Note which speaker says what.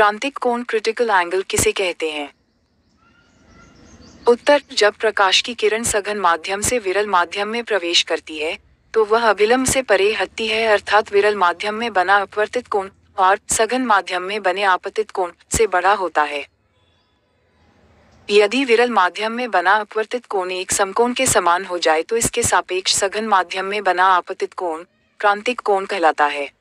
Speaker 1: क्रांतिक कोण critical angle किसे कहते हैं उत्तर जब प्रकाश की किरण सघन माध्यम से विरल माध्यम में प्रवेश करती है तो वह अभिलंब से परे हटती है अर्थात विरल माध्यम में बना अपवर्तित कोण और सघन माध्यम में बने आपतित कोण से बड़ा होता है यदि विरल माध्यम में बना अपवर्तित कोण एक समकोण के समान हो जाए तो इसके सापेक्ष सघन माध्यम में बना आपतित कोण क्रांतिक कोण कहलाता है